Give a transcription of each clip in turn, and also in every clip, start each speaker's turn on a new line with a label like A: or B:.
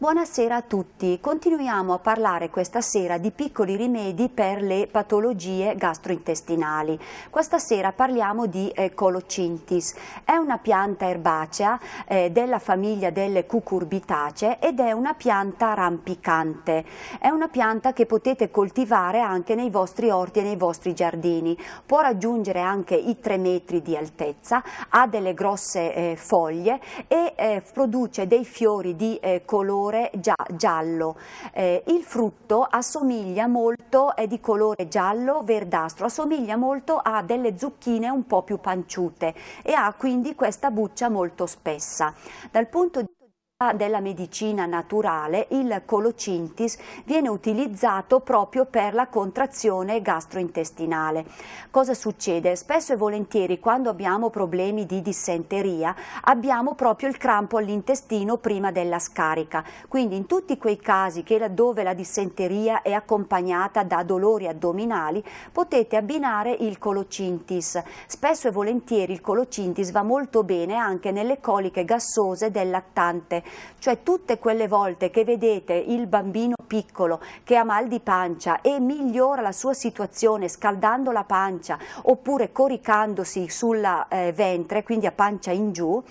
A: Buonasera a tutti, continuiamo a parlare questa sera di piccoli rimedi per le patologie gastrointestinali. Questa sera parliamo di eh, colocintis, è una pianta erbacea eh, della famiglia delle cucurbitacee ed è una pianta rampicante. È una pianta che potete coltivare anche nei vostri orti e nei vostri giardini, può raggiungere anche i 3 metri di altezza, ha delle grosse eh, foglie e eh, produce dei fiori di eh, colore colore gia giallo. Eh, il frutto assomiglia molto, è di colore giallo verdastro, assomiglia molto a delle zucchine un po' più panciute e ha quindi questa buccia molto spessa. Dal punto di della medicina naturale, il colocintis viene utilizzato proprio per la contrazione gastrointestinale. Cosa succede? Spesso e volentieri quando abbiamo problemi di dissenteria abbiamo proprio il crampo all'intestino prima della scarica. Quindi in tutti quei casi che laddove la dissenteria è accompagnata da dolori addominali potete abbinare il colocintis. Spesso e volentieri il colocintis va molto bene anche nelle coliche gassose del lattante cioè tutte quelle volte che vedete il bambino piccolo che ha mal di pancia e migliora la sua situazione scaldando la pancia oppure coricandosi sul eh, ventre, quindi a pancia in giù,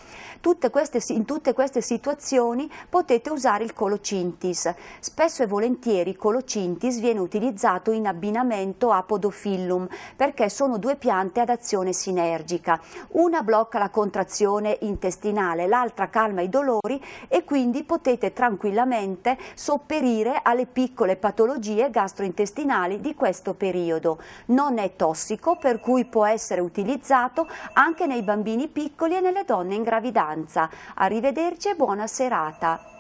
A: tutte queste, in tutte queste situazioni potete usare il colocintis. Spesso e volentieri il colocintis viene utilizzato in abbinamento a podophyllum perché sono due piante ad azione sinergica. Una blocca la contrazione intestinale, l'altra calma i dolori e quindi potete tranquillamente sopperire alle piccole patologie gastrointestinali di questo periodo. Non è tossico per cui può essere utilizzato anche nei bambini piccoli e nelle donne in gravidanza. Arrivederci e buona serata.